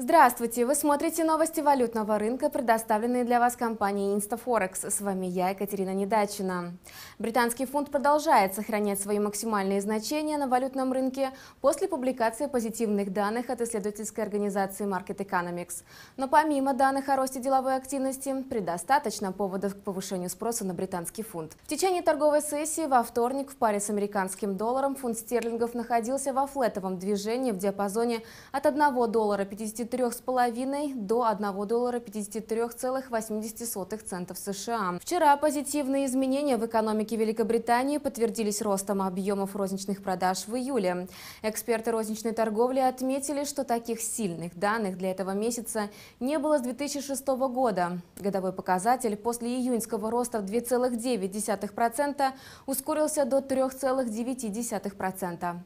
Здравствуйте! Вы смотрите новости валютного рынка, предоставленные для вас компанией InstaForex. С вами я, Екатерина Недачина. Британский фунт продолжает сохранять свои максимальные значения на валютном рынке после публикации позитивных данных от исследовательской организации Market Economics. Но помимо данных о росте деловой активности, предостаточно поводов к повышению спроса на британский фунт. В течение торговой сессии во вторник в паре с американским долларом фунт стерлингов находился во флетовом движении в диапазоне от 1 доллара 50 4,5 до 1 доллара 53,80 центов США. Вчера позитивные изменения в экономике Великобритании подтвердились ростом объемов розничных продаж в июле. Эксперты розничной торговли отметили, что таких сильных данных для этого месяца не было с 2006 года. Годовой показатель после июньского роста в 2,9% ускорился до 3,9%.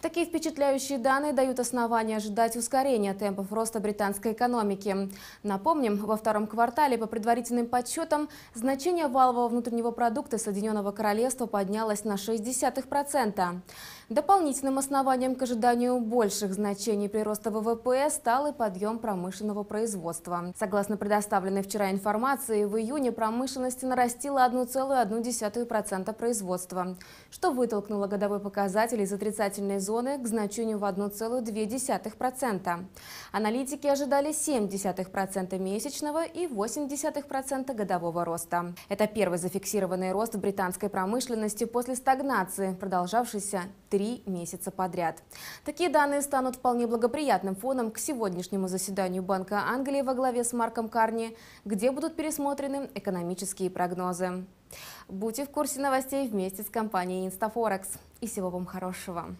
Такие впечатляющие данные дают основания ожидать ускорения темпов роста роста британской экономики. Напомним, во втором квартале, по предварительным подсчетам, значение валового внутреннего продукта Соединенного Королевства поднялось на 0,6%. Дополнительным основанием к ожиданию больших значений прироста ВВП стал и подъем промышленного производства. Согласно предоставленной вчера информации, в июне промышленность нарастила 1,1% производства, что вытолкнуло годовой показатель из отрицательной зоны к значению в 1,2%. Аналитики Аналитики ожидали 0,7% месячного и 0,8% годового роста. Это первый зафиксированный рост британской промышленности после стагнации, продолжавшейся три месяца подряд. Такие данные станут вполне благоприятным фоном к сегодняшнему заседанию Банка Англии во главе с Марком Карни, где будут пересмотрены экономические прогнозы. Будьте в курсе новостей вместе с компанией «Инстафорекс». И всего вам хорошего!